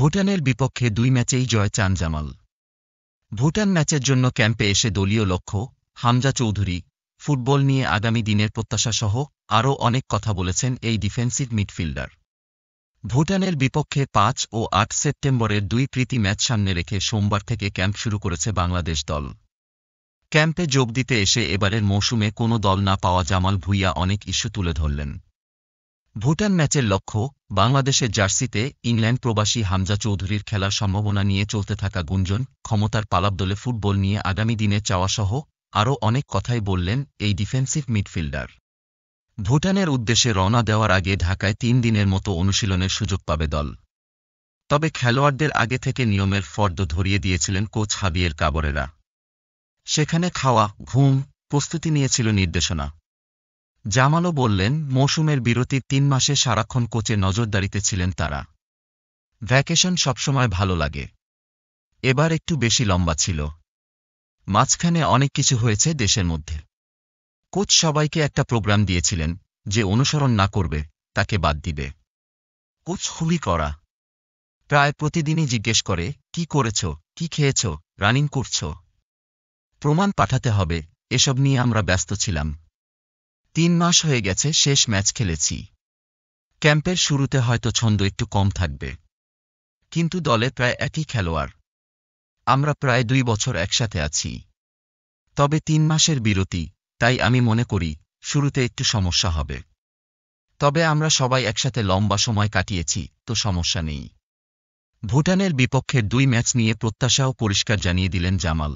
ভুটানের বিপক্ষে দুই ম্যাচেই জয় চান জামাল ভুটান ম্যাচের জন্য ক্যাম্পে এসে দলীয় লক্ষ্য হামজা চৌধুরী ফুটবল নিয়ে আগামী দিনের প্রত্যাশাসহ আরও অনেক কথা বলেছেন এই ডিফেন্সিভ মিডফিল্ডার ভুটানের বিপক্ষে পাঁচ ও আট সেপ্টেম্বরের দুই প্রীতি ম্যাচ সামনে রেখে সোমবার থেকে ক্যাম্প শুরু করেছে বাংলাদেশ দল ক্যাম্পে যোগ দিতে এসে এবারের মৌসুমে কোনো দল না পাওয়া জামাল ভুইয়া অনেক ইস্যু তুলে ধরলেন ভুটান ম্যাচের লক্ষ্য বাংলাদেশের জার্সিতে ইংল্যান্ড প্রবাসী হামজা চৌধুরীর খেলার সম্ভাবনা নিয়ে চলতে থাকা গুঞ্জন ক্ষমতার পালাবদলে ফুটবল নিয়ে আগামী দিনে চাওয়াসহ আরও অনেক কথাই বললেন এই ডিফেন্সিভ মিডফিল্ডার ভুটানের উদ্দেশ্যে রওনা দেওয়ার আগে ঢাকায় তিন দিনের মতো অনুশীলনের সুযোগ পাবে দল তবে খেলোয়াড়দের আগে থেকে নিয়মের ফর্দ ধরিয়ে দিয়েছিলেন কোচ হাবিয়ের কাবরেরা সেখানে খাওয়া ঘুম প্রস্তুতি নিয়েছিল নির্দেশনা জামালও বললেন মৌসুমের বিরতির তিন মাসে সারাক্ষণ কোচে নজরদারিতে ছিলেন তারা ভ্যাকেশন সবসময় ভালো লাগে এবার একটু বেশি লম্বা ছিল মাঝখানে অনেক কিছু হয়েছে দেশের মধ্যে কোচ সবাইকে একটা প্রোগ্রাম দিয়েছিলেন যে অনুসরণ না করবে তাকে বাদ দিবে কোচ হুলি করা প্রায় প্রতিদিনই জিজ্ঞেস করে কি করেছ কি খেয়েছ রানিং করছ প্রমাণ পাঠাতে হবে এসব নিয়ে আমরা ব্যস্ত ছিলাম তিন মাস হয়ে গেছে শেষ ম্যাচ খেলেছি ক্যাম্পের শুরুতে হয়তো ছন্দ একটু কম থাকবে কিন্তু দলে প্রায় একই খেলোয়াড় আমরা প্রায় দুই বছর একসাথে আছি তবে তিন মাসের বিরতি তাই আমি মনে করি শুরুতে একটু সমস্যা হবে তবে আমরা সবাই একসাথে লম্বা সময় কাটিয়েছি তো সমস্যা নেই ভুটানের বিপক্ষের দুই ম্যাচ নিয়ে প্রত্যাশাও পরিষ্কার জানিয়ে দিলেন জামাল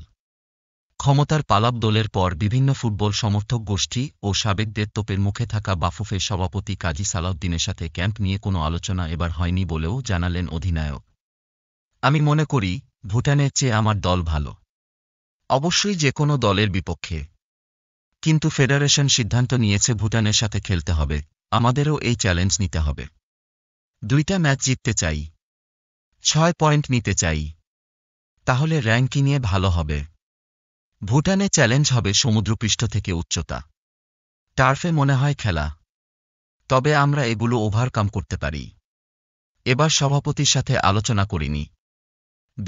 ক্ষমতার পালাব দলের পর বিভিন্ন ফুটবল সমর্থক গোষ্ঠী ও সাবেকদের তোপের মুখে থাকা বাফুফের সভাপতি কাজী সালাউদ্দিনের সাথে ক্যাম্প নিয়ে কোনো আলোচনা এবার হয়নি বলেও জানালেন অধিনায়ক আমি মনে করি ভুটানের চেয়ে আমার দল ভালো অবশ্যই যে কোনো দলের বিপক্ষে কিন্তু ফেডারেশন সিদ্ধান্ত নিয়েছে ভুটানের সাথে খেলতে হবে আমাদেরও এই চ্যালেঞ্জ নিতে হবে দুইটা ম্যাচ জিততে চাই ছয় পয়েন্ট নিতে চাই তাহলে র্যাঙ্কিংয়ে ভালো হবে ভুটানে চ্যালেঞ্জ হবে সমুদ্রপৃষ্ঠ থেকে উচ্চতা টার্ফে মনে হয় খেলা তবে আমরা এগুলো ওভারকাম করতে পারি এবার সভাপতির সাথে আলোচনা করিনি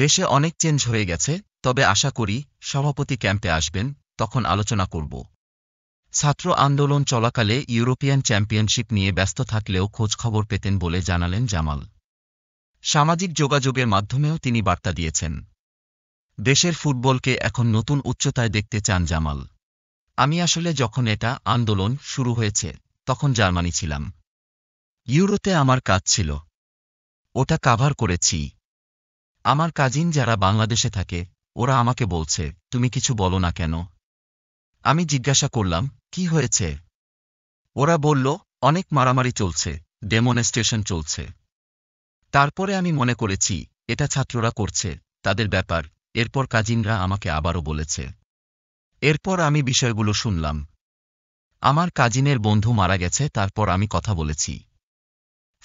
দেশে অনেক চেঞ্জ হয়ে গেছে তবে আশা করি সভাপতি ক্যাম্পে আসবেন তখন আলোচনা করব ছাত্র আন্দোলন চলাকালে ইউরোপিয়ান চ্যাম্পিয়নশিপ নিয়ে ব্যস্ত থাকলেও খোঁজখবর পেতেন বলে জানালেন জামাল সামাজিক যোগাযোগের মাধ্যমেও তিনি বার্তা দিয়েছেন দেশের ফুটবলকে এখন নতুন উচ্চতায় দেখতে চান জামাল আমি আসলে যখন এটা আন্দোলন শুরু হয়েছে তখন জার্মানি ছিলাম ইউরোতে আমার কাজ ছিল ওটা কাভার করেছি আমার কাজিন যারা বাংলাদেশে থাকে ওরা আমাকে বলছে তুমি কিছু বলো না কেন আমি জিজ্ঞাসা করলাম কি হয়েছে ওরা বলল অনেক মারামারি চলছে ডেমনস্ট্রেশন চলছে তারপরে আমি মনে করেছি এটা ছাত্ররা করছে তাদের ব্যাপার এরপর কাজিনরা আমাকে আবারও বলেছে এরপর আমি বিষয়গুলো শুনলাম আমার কাজিনের বন্ধু মারা গেছে তারপর আমি কথা বলেছি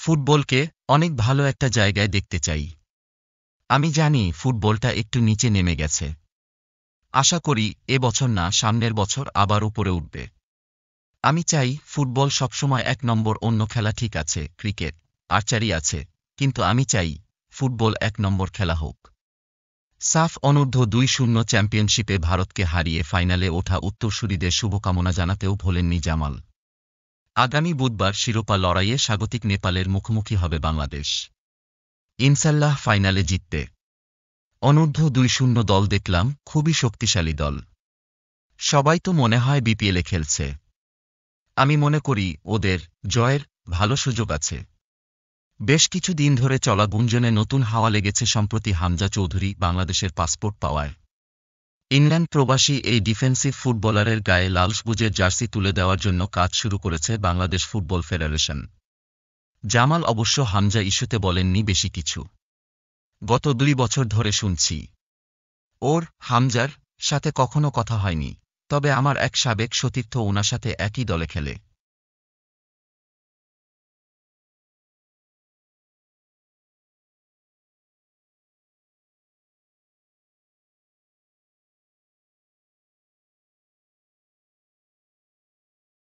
ফুটবলকে অনেক ভালো একটা জায়গায় দেখতে চাই আমি জানি ফুটবলটা একটু নিচে নেমে গেছে আশা করি এ বছর না সামনের বছর আবার উপরে উঠবে আমি চাই ফুটবল সবসময় এক নম্বর অন্য খেলা ঠিক আছে ক্রিকেট আর্চারি আছে কিন্তু আমি চাই ফুটবল এক নম্বর খেলা হোক সাফ অনূর্ধ্ব দুই শূন্য চ্যাম্পিয়নশিপে ভারতকে হারিয়ে ফাইনালে ওঠা উত্তরসূরীদের শুভকামনা জানাতেও ভোলেননি জামাল আগামী বুধবার শিরোপা লড়াইয়ে স্বাগতিক নেপালের মুখোমুখি হবে বাংলাদেশ ইনসাল্লাহ ফাইনালে জিততে অনূর্ধ্ব দুই শূন্য দল দেখলাম খুবই শক্তিশালী দল সবাই তো মনে হয় বিপিএলে খেলছে আমি মনে করি ওদের জয়ের ভালো সুযোগ আছে বেশ কিছু দিন ধরে চলা গুঞ্জনে নতুন হাওয়া লেগেছে সম্প্রতি হামজা চৌধুরী বাংলাদেশের পাসপোর্ট পাওয়ায় ইংল্যান্ড প্রবাসী এই ডিফেন্সিভ ফুটবলারের গায়ে লালসবুজের জার্সি তুলে দেওয়ার জন্য কাজ শুরু করেছে বাংলাদেশ ফুটবল ফেডারেশন জামাল অবশ্য হামজা ইস্যুতে বলেননি বেশি কিছু গত দুই বছর ধরে শুনছি ওর হামজার সাথে কখনো কথা হয়নি তবে আমার এক সাবেক সতীর্থ ওনার সাথে একই দলে খেলে